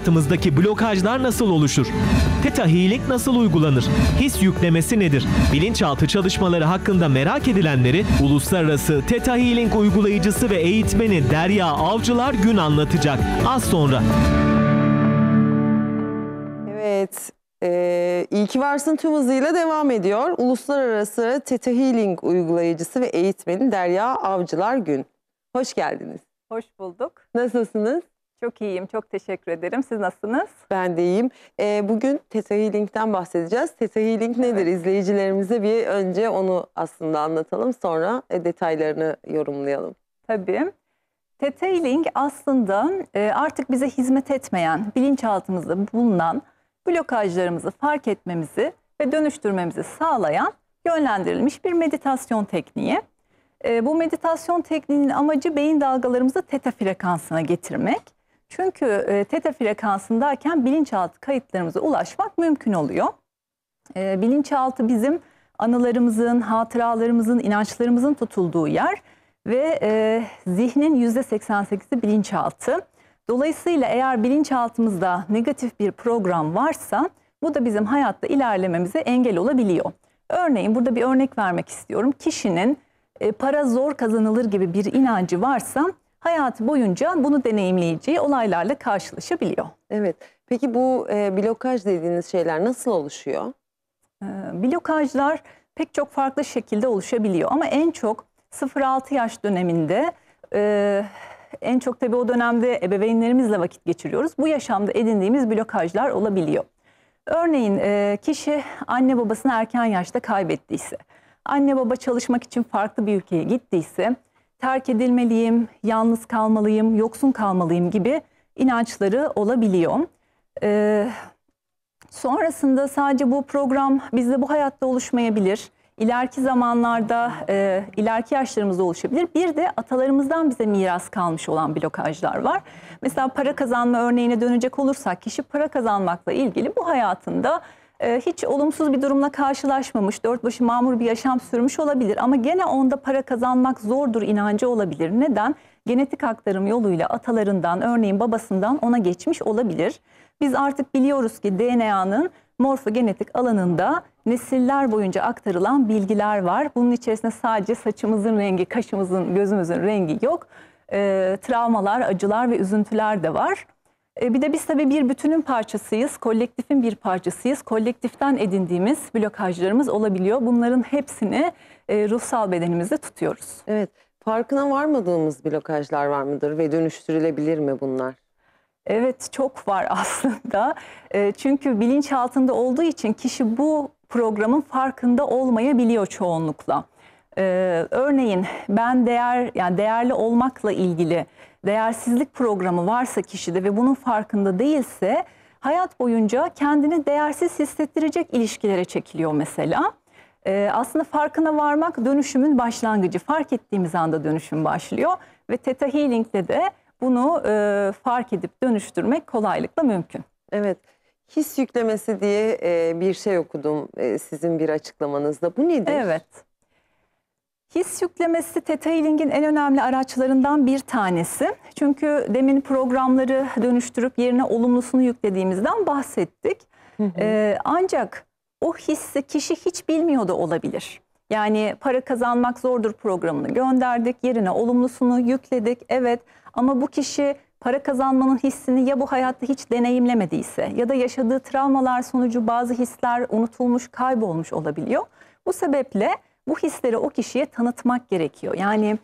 Hayatımızdaki blokajlar nasıl oluşur? Theta Healing nasıl uygulanır? His yüklemesi nedir? Bilinçaltı çalışmaları hakkında merak edilenleri uluslararası Theta Healing uygulayıcısı ve eğitmeni Derya Avcılar gün anlatacak. Az sonra. Evet, ee, iyi ki varsın tüm hızıyla devam ediyor. Uluslararası Theta Healing uygulayıcısı ve eğitmeni Derya Avcılar Gün. Hoş geldiniz. Hoş bulduk. Nasılsınız? Çok iyiyim, çok teşekkür ederim. Siz nasılsınız? Ben de iyiyim. E, bugün Teta Healing'den bahsedeceğiz. Teta Healing nedir? Evet. İzleyicilerimize bir önce onu aslında anlatalım. Sonra e, detaylarını yorumlayalım. Tabii. Teta Healing aslında e, artık bize hizmet etmeyen, bilinçaltımızda bulunan blokajlarımızı fark etmemizi ve dönüştürmemizi sağlayan yönlendirilmiş bir meditasyon tekniği. E, bu meditasyon tekniğinin amacı beyin dalgalarımızı teta frekansına getirmek çünkü e, teta frekansındayken bilinçaltı kayıtlarımıza ulaşmak mümkün oluyor. E, bilinçaltı bizim anılarımızın, hatıralarımızın, inançlarımızın tutulduğu yer ve e, zihnin %88'i bilinçaltı. Dolayısıyla eğer bilinçaltımızda negatif bir program varsa bu da bizim hayatta ilerlememize engel olabiliyor. Örneğin burada bir örnek vermek istiyorum. Kişinin e, para zor kazanılır gibi bir inancı varsa hayatı boyunca bunu deneyimleyeceği olaylarla karşılaşabiliyor. Evet. Peki bu e, blokaj dediğiniz şeyler nasıl oluşuyor? E, blokajlar pek çok farklı şekilde oluşabiliyor ama en çok 0-6 yaş döneminde e, en çok tabii o dönemde ebeveynlerimizle vakit geçiriyoruz. Bu yaşamda edindiğimiz blokajlar olabiliyor. Örneğin e, kişi anne babasını erken yaşta kaybettiyse, anne baba çalışmak için farklı bir ülkeye gittiyse, terk edilmeliyim, yalnız kalmalıyım, yoksun kalmalıyım gibi inançları olabiliyor. Ee, sonrasında sadece bu program bizde bu hayatta oluşmayabilir. İleriki zamanlarda, e, ileriki yaşlarımızda oluşabilir. Bir de atalarımızdan bize miras kalmış olan blokajlar var. Mesela para kazanma örneğine dönecek olursak kişi para kazanmakla ilgili bu hayatında ee, hiç olumsuz bir durumla karşılaşmamış, dört başı mamur bir yaşam sürmüş olabilir. Ama gene onda para kazanmak zordur inancı olabilir. Neden? Genetik aktarım yoluyla atalarından, örneğin babasından ona geçmiş olabilir. Biz artık biliyoruz ki DNA'nın morfogenetik alanında nesiller boyunca aktarılan bilgiler var. Bunun içerisinde sadece saçımızın rengi, kaşımızın, gözümüzün rengi yok. E, travmalar, acılar ve üzüntüler de var. E, bir de biz tabii bir bütünün parçasıyız, kolektifin bir parçasıyız. Kolektiften edindiğimiz blokajlarımız olabiliyor. Bunların hepsini e, ruhsal bedenimizde tutuyoruz. Evet, farkına varmadığımız blokajlar var mıdır ve dönüştürülebilir mi bunlar? Evet çok var aslında. E, çünkü bilinç altında olduğu için kişi bu programın farkında olmayabiliyor çoğunlukla. Örneğin ben değer yani değerli olmakla ilgili değersizlik programı varsa kişide ve bunun farkında değilse hayat boyunca kendini değersiz hissettirecek ilişkilere çekiliyor mesela. Ee, aslında farkına varmak dönüşümün başlangıcı. Fark ettiğimiz anda dönüşüm başlıyor ve Theta Healing'de de bunu e, fark edip dönüştürmek kolaylıkla mümkün. Evet. His yüklemesi diye e, bir şey okudum e, sizin bir açıklamanızda. Bu nedir? Evet. His yüklemesi Tetailing'in en önemli araçlarından bir tanesi. Çünkü demin programları dönüştürüp yerine olumlusunu yüklediğimizden bahsettik. Ee, ancak o hissi kişi hiç bilmiyor da olabilir. Yani para kazanmak zordur programını gönderdik, yerine olumlusunu yükledik. Evet ama bu kişi para kazanmanın hissini ya bu hayatta hiç deneyimlemediyse ya da yaşadığı travmalar sonucu bazı hisler unutulmuş, kaybolmuş olabiliyor. Bu sebeple bu hisleri o kişiye tanıtmak gerekiyor. Yani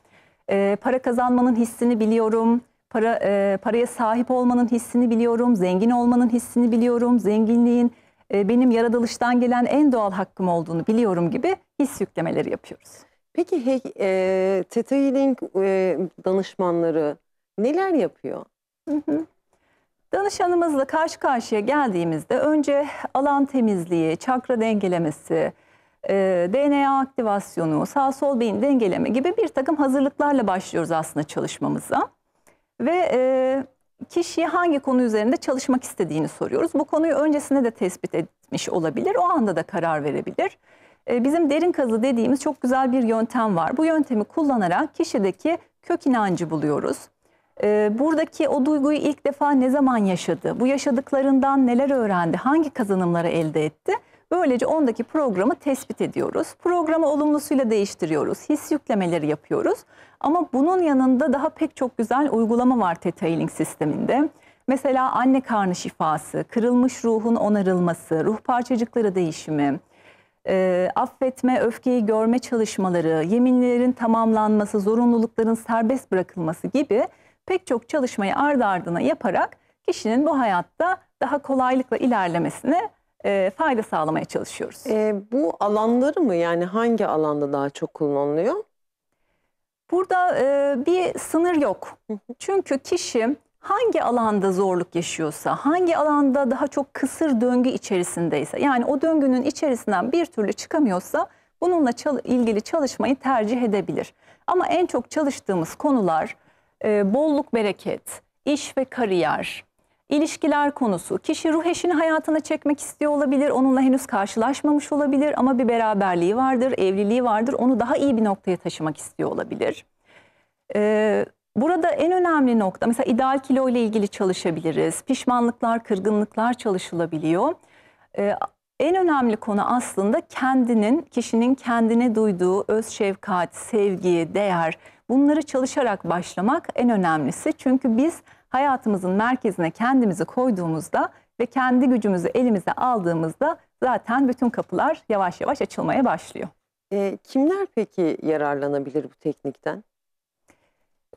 e, para kazanmanın hissini biliyorum, para e, paraya sahip olmanın hissini biliyorum, zengin olmanın hissini biliyorum, zenginliğin e, benim yaratılıştan gelen en doğal hakkım olduğunu biliyorum gibi his yüklemeleri yapıyoruz. Peki he, e, Theta Healing e, danışmanları neler yapıyor? Hı hı. Danışanımızla karşı karşıya geldiğimizde önce alan temizliği, çakra dengelemesi, e, DNA aktivasyonu, sağ sol beyin dengeleme gibi bir takım hazırlıklarla başlıyoruz aslında çalışmamıza. Ve e, kişiye hangi konu üzerinde çalışmak istediğini soruyoruz. Bu konuyu öncesinde de tespit etmiş olabilir, o anda da karar verebilir. E, bizim derin kazı dediğimiz çok güzel bir yöntem var. Bu yöntemi kullanarak kişideki kök inancı buluyoruz. E, buradaki o duyguyu ilk defa ne zaman yaşadı, bu yaşadıklarından neler öğrendi, hangi kazanımları elde etti... Böylece ondaki programı tespit ediyoruz. Programı olumlusuyla değiştiriyoruz. His yüklemeleri yapıyoruz. Ama bunun yanında daha pek çok güzel uygulama var Theta Healing sisteminde. Mesela anne karnı şifası, kırılmış ruhun onarılması, ruh parçacıkları değişimi, e, affetme, öfkeyi görme çalışmaları, yeminlerin tamamlanması, zorunlulukların serbest bırakılması gibi pek çok çalışmayı ardı ardına yaparak kişinin bu hayatta daha kolaylıkla ilerlemesine e, fayda sağlamaya çalışıyoruz. E, bu alanları mı yani hangi alanda daha çok kullanılıyor? Burada e, bir sınır yok. Çünkü kişi hangi alanda zorluk yaşıyorsa, hangi alanda daha çok kısır döngü içerisindeyse, yani o döngünün içerisinden bir türlü çıkamıyorsa bununla çal ilgili çalışmayı tercih edebilir. Ama en çok çalıştığımız konular e, bolluk bereket, iş ve kariyer, İlişkiler konusu. Kişi ruh eşini hayatına çekmek istiyor olabilir. Onunla henüz karşılaşmamış olabilir ama bir beraberliği vardır, evliliği vardır. Onu daha iyi bir noktaya taşımak istiyor olabilir. Ee, burada en önemli nokta mesela ideal kilo ile ilgili çalışabiliriz. Pişmanlıklar, kırgınlıklar çalışılabiliyor. Ee, en önemli konu aslında kendinin, kişinin kendine duyduğu öz şefkat, sevgi, değer bunları çalışarak başlamak en önemlisi. Çünkü biz hayatımızın merkezine kendimizi koyduğumuzda ve kendi gücümüzü elimize aldığımızda zaten bütün kapılar yavaş yavaş açılmaya başlıyor. E, kimler peki yararlanabilir bu teknikten?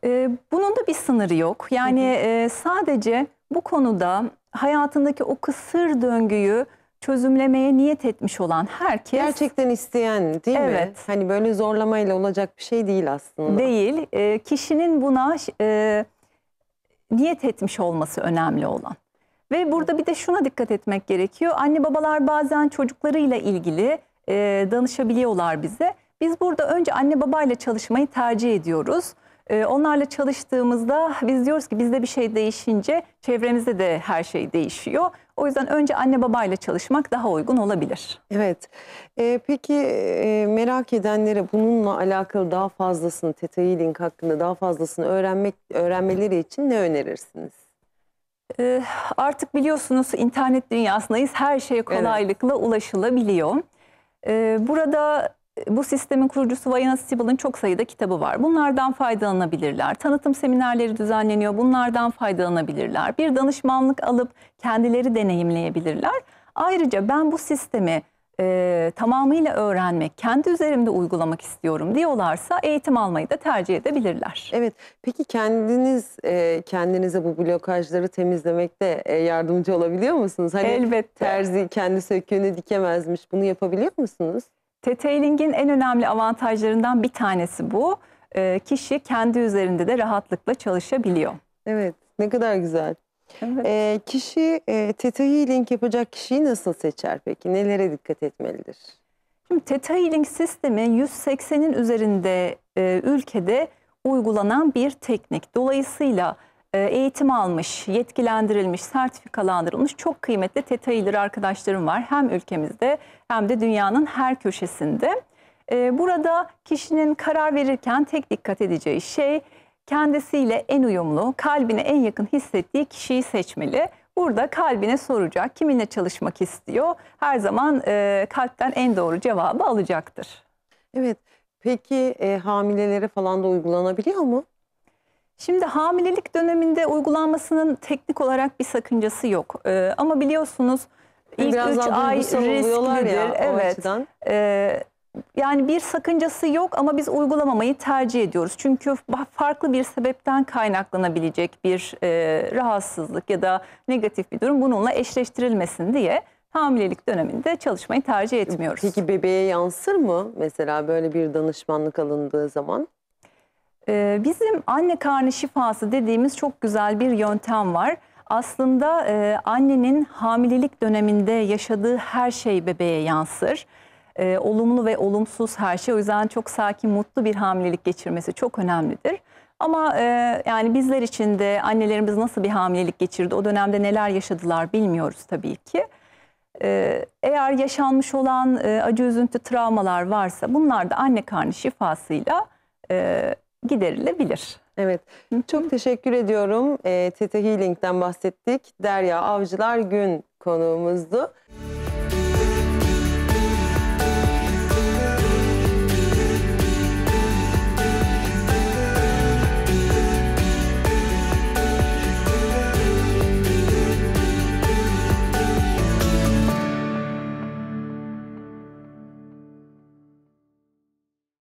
E, bunun da bir sınırı yok. Yani e, sadece bu konuda hayatındaki o kısır döngüyü çözümlemeye niyet etmiş olan herkes... Gerçekten isteyen değil evet. mi? Evet. Hani böyle zorlamayla olacak bir şey değil aslında. Değil. E, kişinin buna... E, niyet etmiş olması önemli olan. Ve burada bir de şuna dikkat etmek gerekiyor. Anne babalar bazen çocuklarıyla ilgili e, danışabiliyorlar bize. Biz burada önce anne babayla çalışmayı tercih ediyoruz. Ee, onlarla çalıştığımızda biz diyoruz ki bizde bir şey değişince çevremizde de her şey değişiyor. O yüzden önce anne babayla çalışmak daha uygun olabilir. Evet. E, peki e, merak edenlere bununla alakalı daha fazlasını, teta healing hakkında daha fazlasını öğrenmek öğrenmeleri için ne önerirsiniz? E, artık biliyorsunuz internet dünyasındayız. Her şey kolaylıkla evet. ulaşılabiliyor. Burada bu sistemin kurucusu Vayana Sibel'in çok sayıda kitabı var. Bunlardan faydalanabilirler. Tanıtım seminerleri düzenleniyor. Bunlardan faydalanabilirler. Bir danışmanlık alıp kendileri deneyimleyebilirler. Ayrıca ben bu sistemi e, tamamıyla öğrenmek, kendi üzerimde uygulamak istiyorum diyorlarsa eğitim almayı da tercih edebilirler. Evet, peki kendiniz e, kendinize bu blokajları temizlemekte e, yardımcı olabiliyor musunuz? Hani Elbette. Terzi kendi söküğünü dikemezmiş, bunu yapabiliyor musunuz? Detailing'in en önemli avantajlarından bir tanesi bu. E, kişi kendi üzerinde de rahatlıkla çalışabiliyor. Evet ne kadar güzel. Evet. E, kişi e, Theta Healing yapacak kişiyi nasıl seçer peki? Nelere dikkat etmelidir? Şimdi Theta Healing sistemi 180'in üzerinde e, ülkede uygulanan bir teknik. Dolayısıyla e, eğitim almış, yetkilendirilmiş, sertifikalandırılmış çok kıymetli detaylı arkadaşlarım var. Hem ülkemizde hem de dünyanın her köşesinde. E, burada kişinin karar verirken tek dikkat edeceği şey kendisiyle en uyumlu, kalbine en yakın hissettiği kişiyi seçmeli. Burada kalbine soracak, kiminle çalışmak istiyor. Her zaman e, kalpten en doğru cevabı alacaktır. Evet, peki e, hamilelere falan da uygulanabiliyor mu? Şimdi hamilelik döneminde uygulanmasının teknik olarak bir sakıncası yok. Ee, ama biliyorsunuz hani ilk 3 ay risklidir. Ya, evet. Ee, yani bir sakıncası yok ama biz uygulamamayı tercih ediyoruz. Çünkü farklı bir sebepten kaynaklanabilecek bir e, rahatsızlık ya da negatif bir durum bununla eşleştirilmesin diye hamilelik döneminde çalışmayı tercih etmiyoruz. Peki bebeğe yansır mı mesela böyle bir danışmanlık alındığı zaman? Ee, bizim anne karnı şifası dediğimiz çok güzel bir yöntem var. Aslında e, annenin hamilelik döneminde yaşadığı her şey bebeğe yansır. E, olumlu ve olumsuz her şey. O yüzden çok sakin, mutlu bir hamilelik geçirmesi çok önemlidir. Ama e, yani bizler için de annelerimiz nasıl bir hamilelik geçirdi, o dönemde neler yaşadılar bilmiyoruz tabii ki. eğer yaşanmış olan acı, üzüntü, travmalar varsa bunlar da anne karnı şifasıyla giderilebilir. Evet, çok teşekkür ediyorum. E, ee, TT Healing'den bahsettik. Derya Avcılar Gün konuğumuzdu.